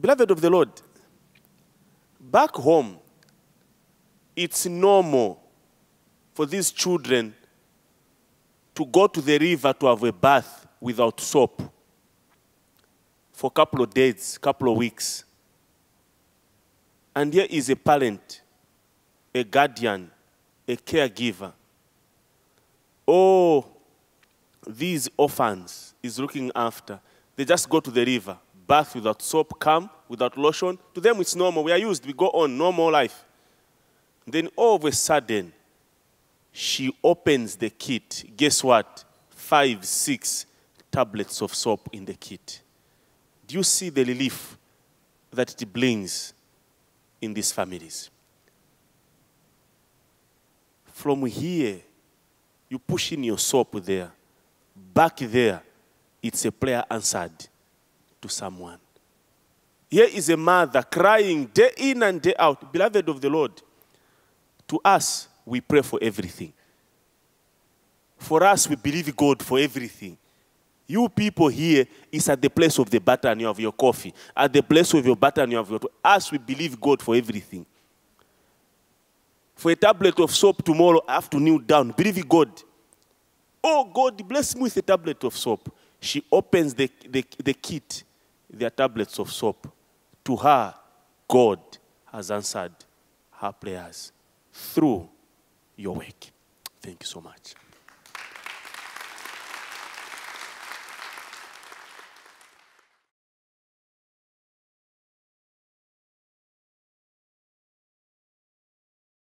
Beloved of the Lord, back home, it's normal for these children to go to the river to have a bath without soap for a couple of days, couple of weeks. And here is a parent, a guardian, a caregiver. Oh, these orphans is looking after. They just go to the river bath without soap, come without lotion. To them, it's normal. We are used. We go on, normal life. Then all of a sudden, she opens the kit. Guess what? Five, six tablets of soap in the kit. Do you see the relief that it brings in these families? From here, you push in your soap there. Back there, it's a prayer answered to someone. Here is a mother crying day in and day out, beloved of the Lord. To us, we pray for everything. For us, we believe God for everything. You people here is at the place of the butter and you have your coffee, at the place of your butter and you have your. Us, we believe God for everything. For a tablet of soap tomorrow, I have to kneel down. Believe God. Oh, God, bless me with a tablet of soap. She opens the, the, the kit their tablets of soap. To her, God has answered her prayers through your work. Thank you so much.